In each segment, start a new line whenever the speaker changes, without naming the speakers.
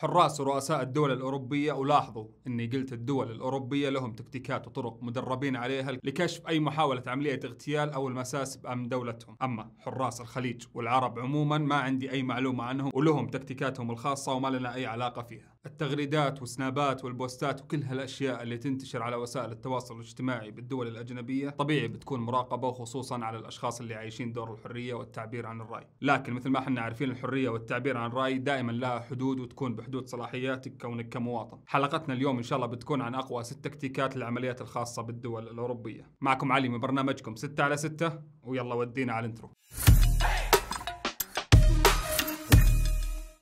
حراس ورؤساء الدول الأوروبية ولاحظوا أني قلت الدول الأوروبية لهم تكتيكات وطرق مدربين عليها لكشف أي محاولة عملية اغتيال أو المساس بأمن دولتهم أما حراس الخليج والعرب عموما ما عندي أي معلومة عنهم ولهم تكتيكاتهم الخاصة وما لنا أي علاقة فيها التغريدات والسنابات والبوستات وكل هالاشياء اللي تنتشر على وسائل التواصل الاجتماعي بالدول الاجنبيه طبيعي بتكون مراقبه وخصوصا على الاشخاص اللي عايشين دور الحريه والتعبير عن الراي لكن مثل ما احنا عارفين الحريه والتعبير عن الراي دائما لها حدود وتكون بحدود صلاحياتك كونك كمواطن حلقتنا اليوم ان شاء الله بتكون عن اقوى ست تكتيكات للعمليات الخاصه بالدول الاوروبيه معكم علي من برنامجكم 6 على 6 ويلا ودينا على الانترو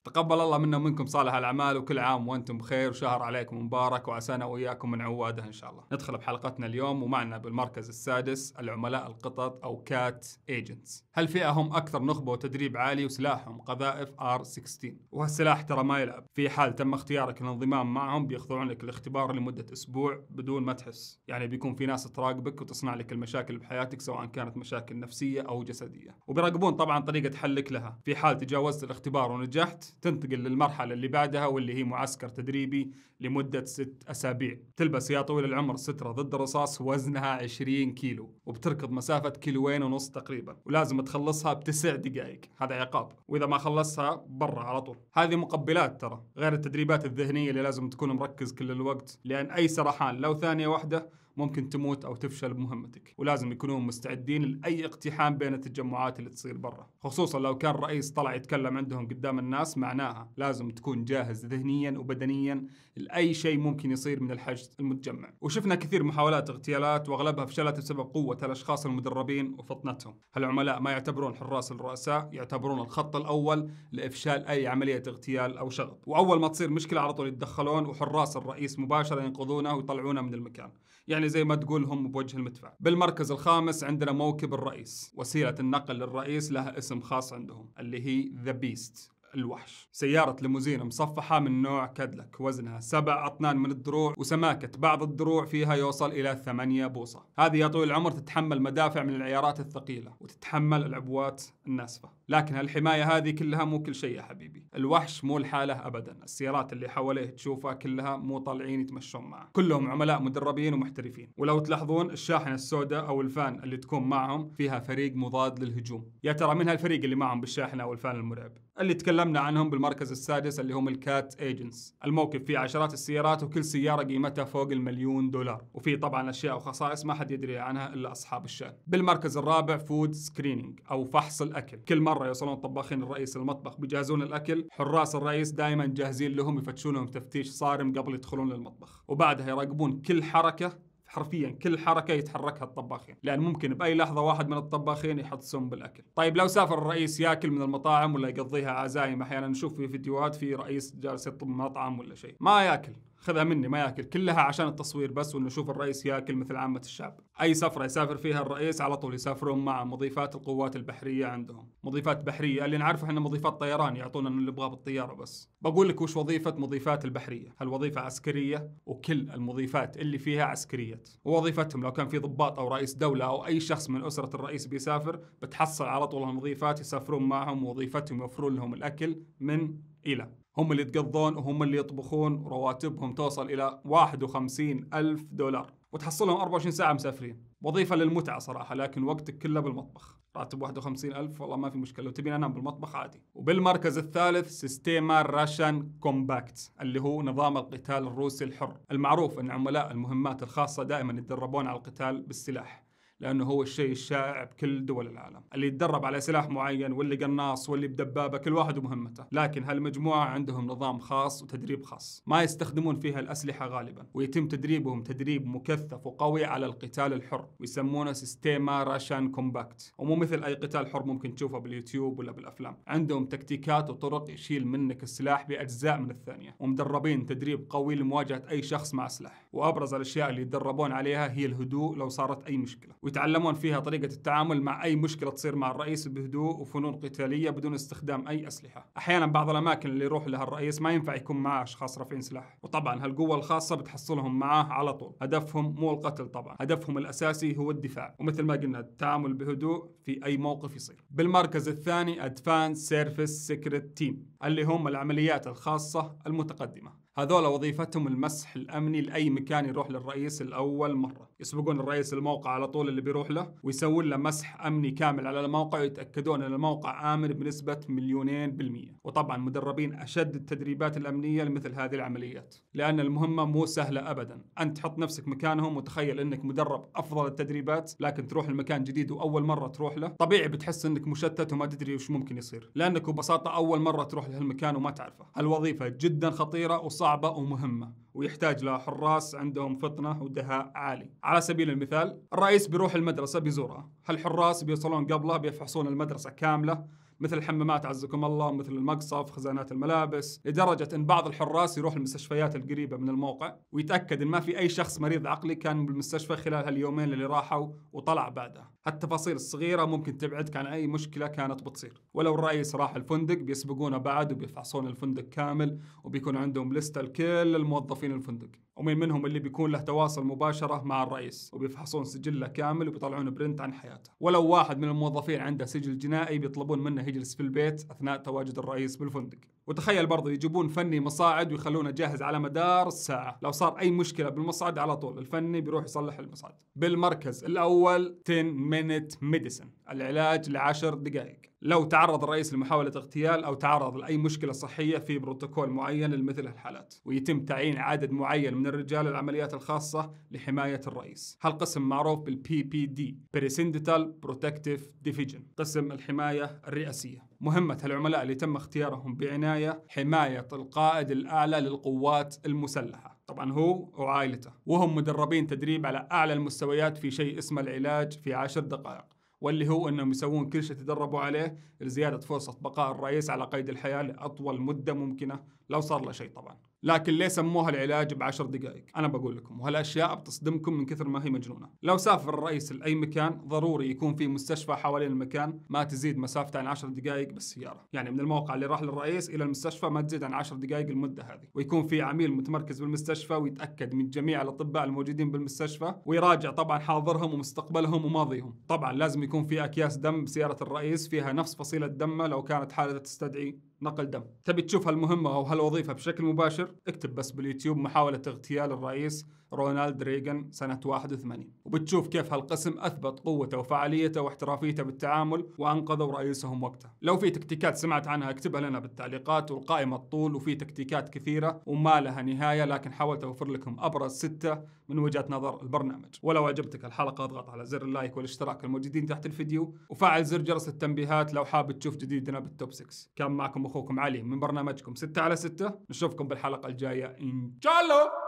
تقبل الله منا ومنكم صالح الاعمال وكل عام وانتم بخير وشهر عليكم مبارك وعسانا واياكم من عواده ان شاء الله. ندخل بحلقتنا اليوم ومعنا بالمركز السادس العملاء القطط او كات ايجنتس. هالفئه هم اكثر نخبه وتدريب عالي وسلاحهم قذائف ار 16 وهالسلاح ترى ما يلعب، في حال تم اختيارك للانضمام معهم بيخضعون لك الاختبار لمده اسبوع بدون ما تحس، يعني بيكون في ناس تراقبك وتصنع لك المشاكل بحياتك سواء كانت مشاكل نفسيه او جسديه، وبيراقبون طبعا طريقه حلك لها، في حال تجاوزت الاختبار ونجحت تنتقل للمرحلة اللي بعدها واللي هي معسكر تدريبي لمدة ست أسابيع تلبس يا طويل العمر سترة ضد الرصاص وزنها 20 كيلو وبتركض مسافة كيلوين ونص تقريبا ولازم تخلصها بتسع دقائق هذا عقاب وإذا ما خلصها برا على طول هذه مقبلات ترى غير التدريبات الذهنية اللي لازم تكون مركز كل الوقت لأن أي سرحان لو ثانية واحدة ممكن تموت او تفشل بمهمتك ولازم يكونون مستعدين لاي اقتحام بين التجمعات اللي تصير برا خصوصا لو كان الرئيس طلع يتكلم عندهم قدام الناس معناها لازم تكون جاهز ذهنيا وبدنيا لاي شيء ممكن يصير من الحشد المتجمع وشفنا كثير محاولات اغتيالات واغلبها فشلت بسبب قوه الاشخاص المدربين وفطنتهم العملاء ما يعتبرون حراس الرؤساء يعتبرون الخط الاول لافشال اي عمليه اغتيال او شغب واول ما تصير مشكله على طول يتدخلون وحراس الرئيس مباشره ينقذونه ويطلعونه من المكان يعني يعني زي ما تقول هم بوجه المدفع بالمركز الخامس عندنا موكب الرئيس وسيلة النقل للرئيس لها اسم خاص عندهم اللي هي ذا بيست الوحش سيارة ليموزين مصفحة من نوع كادلك وزنها سبع أطنان من الدروع وسماكة بعض الدروع فيها يوصل إلى ثمانية بوصة هذه يا طويل العمر تتحمل مدافع من العيارات الثقيلة وتتحمل العبوات الناسفة لكن الحماية هذه كلها مو كل شيء يا حبيبي الوحش مو لحاله أبدا السيارات اللي حواليه تشوفها كلها مو طالعين يتمشون معه كلهم عملاء مدربين ومحترفين ولو تلاحظون الشاحنة السوداء أو الفان اللي تكون معهم فيها فريق مضاد للهجوم يا ترى من هالفريق اللي معهم بالشاحنة أو الفان المرعب اللي تكلمنا عنهم بالمركز السادس اللي هم الكات ايجنتس الموكب فيه عشرات السيارات وكل سيارة قيمتها فوق المليون دولار وفي طبعا أشياء وخصائص ما حد يدري عنها إلا أصحاب الشأن بالمركز الرابع فود سكرينينج أو فحص الأكل كل مرة يوصلون طباخين الرئيس المطبخ بيجهزون الأكل حراس الرئيس دائما جاهزين لهم يفتشونهم تفتيش صارم قبل يدخلون للمطبخ وبعدها يراقبون كل حركة حرفيا كل حركه يتحركها الطباخين لان ممكن باي لحظه واحد من الطباخين يحط سم بالاكل طيب لو سافر الرئيس ياكل من المطاعم ولا يقضيها عزايم احيانا نشوف في فيديوهات في رئيس جالس يطلب مطعم ولا شيء ما ياكل خذها مني ما ياكل كلها عشان التصوير بس وانه شوف الرئيس ياكل مثل عامه الشعب اي سفره يسافر فيها الرئيس على طول يسافرون مع مضيفات القوات البحريه عندهم مضيفات بحريه اللي نعرفه احنا مضيفات طيران يعطونا اللي نبغاه بالطياره بس بقول لك وش وظيفه مضيفات البحريه هالوظيفه عسكريه وكل المضيفات اللي فيها عسكريه ووظيفتهم لو كان في ضباط او رئيس دوله او اي شخص من اسره الرئيس بيسافر بتحصل على طول المضيفات يسافرون معهم ووظيفتهم يوفرون لهم الاكل من الى هم اللي يتقضون وهم اللي يطبخون رواتبهم توصل إلى 51 ألف دولار وتحصلهم 24 ساعة مسافرين وظيفة للمتعة صراحة لكن وقتك كله بالمطبخ راتب 51 ألف والله ما في مشكلة لو تبين أنام بالمطبخ عادي وبالمركز الثالث سيستيما راشن كومباكت اللي هو نظام القتال الروسي الحر المعروف أن عملاء المهمات الخاصة دائما يتدربون على القتال بالسلاح لانه هو الشيء الشائع بكل دول العالم اللي يتدرب على سلاح معين واللي قناص واللي بدبابه كل واحد ومهمته لكن هالمجموعه عندهم نظام خاص وتدريب خاص ما يستخدمون فيها الاسلحه غالبا ويتم تدريبهم تدريب مكثف وقوي على القتال الحر ويسمونه سيستيما راشان كومباكت ومو مثل اي قتال حر ممكن تشوفه باليوتيوب ولا بالافلام عندهم تكتيكات وطرق يشيل منك السلاح باجزاء من الثانيه ومدربين تدريب قوي لمواجهه اي شخص مع سلاح وابرز الاشياء اللي يتدربون عليها هي الهدوء لو صارت اي مشكله ويتعلمون فيها طريقة التعامل مع أي مشكلة تصير مع الرئيس بهدوء وفنون قتالية بدون استخدام أي أسلحة أحيانا بعض الأماكن اللي يروح لها الرئيس ما ينفع يكون معه أشخاص رافعين سلاح وطبعا هالقوة الخاصة بتحصلهم معاه على طول هدفهم مو القتل طبعا هدفهم الأساسي هو الدفاع ومثل ما قلنا التعامل بهدوء في أي موقف يصير بالمركز الثاني أدفان سيرفيس سيكريت تيم اللي هم العمليات الخاصة المتقدمة هذول وظيفتهم المسح الامني لاي مكان يروح للرئيس الاول مره يسبقون الرئيس الموقع على طول اللي بيروح له ويسوون له مسح امني كامل على الموقع ويتاكدون ان الموقع امن بنسبه مليونين بالميه وطبعا مدربين اشد التدريبات الامنيه لمثل هذه العمليات لان المهمه مو سهله ابدا انت تحط نفسك مكانهم وتخيل انك مدرب افضل التدريبات لكن تروح لمكان جديد واول مره تروح له طبيعي بتحس انك مشتت وما تدري وش ممكن يصير لانك ببساطه اول مره تروح لهالمكان وما تعرفه الوظيفه جدا خطيره وصح صعبة ومهمة ويحتاج لها حراس عندهم فطنة ودهاء عالي على سبيل المثال الرئيس بيروح المدرسة بيزورها هالحراس بيوصلون قبله بيفحصون المدرسة كاملة مثل الحمامات عزكم الله مثل المقصف خزانات الملابس لدرجة أن بعض الحراس يروح المستشفيات القريبة من الموقع ويتأكد أن ما في أي شخص مريض عقلي كان بالمستشفى خلال هاليومين اللي راحوا وطلع بعدها هالتفاصيل الصغيرة ممكن تبعدك عن أي مشكلة كانت بتصير ولو الرئيس راح الفندق بيسبقونه بعد وبيفحصون الفندق كامل وبيكون عندهم لستة لكل الموظفين الفندق ومين منهم اللي بيكون له تواصل مباشرة مع الرئيس وبيفحصون سجله كامل وبيطلعون برنت عن حياته ولو واحد من الموظفين عنده سجل جنائي بيطلبون منه يجلس في البيت أثناء تواجد الرئيس بالفندق وتخيل برضه يجيبون فني مصاعد ويخلونه جاهز على مدار الساعة لو صار أي مشكلة بالمصعد على طول الفني بيروح يصلح المصعد بالمركز الأول 10 minute medicine العلاج لعشر دقائق لو تعرض الرئيس لمحاولة اغتيال أو تعرض لأي مشكلة صحية في بروتوكول معين لمثل الحالات ويتم تعيين عدد معين من الرجال العمليات الخاصة لحماية الرئيس هالقسم معروف بالPPD Presidential Protective Division قسم الحماية الرئاسية مهمة العملاء اللي تم اختيارهم بعناية حماية القائد الأعلى للقوات المسلحة طبعا هو وعائلته وهم مدربين تدريب على أعلى المستويات في شيء اسمه العلاج في عشر دقائق واللي هو انهم يسوون كل شيء تدربوا عليه لزياده فرصه بقاء الرئيس على قيد الحياه لاطول مده ممكنه لو صار له شيء طبعا لكن ليه سموها العلاج بعشر دقائق انا بقول لكم وهالاشياء بتصدمكم من كثر ما هي مجنونه لو سافر الرئيس لاي مكان ضروري يكون في مستشفى حوالين المكان ما تزيد مسافته عن 10 دقائق بالسياره يعني من الموقع اللي راح للرئيس الى المستشفى ما تزيد عن 10 دقائق المده هذه ويكون في عميل متمركز بالمستشفى ويتاكد من جميع الاطباء الموجودين بالمستشفى ويراجع طبعا حاضرهم ومستقبلهم وماضيهم طبعا لازم يكون في اكياس دم بسياره الرئيس فيها نفس فصيله دمه لو كانت حاله تستدعي نقل دم تبي تشوف هالمهمة أو هالوظيفة بشكل مباشر اكتب بس باليوتيوب محاولة اغتيال الرئيس رونالد ريغان سنة 81 وبتشوف كيف هالقسم أثبت قوته وفعاليته واحترافيته بالتعامل وأنقذوا رئيسهم وقته لو في تكتيكات سمعت عنها اكتبها لنا بالتعليقات والقائمة الطول وفي تكتيكات كثيرة وما لها نهاية لكن حاولت أوفر لكم أبرز ستة من وجهة نظر البرنامج ولو عجبتك الحلقة اضغط على زر اللايك والاشتراك الموجودين تحت الفيديو وفعل زر جرس التنبيهات لو حاب تشوف جديدنا بالتوب 6 كان معكم أخوكم علي من برنامجكم 6 على 6 نشوفكم بالحلقة الجاية إن شاء الله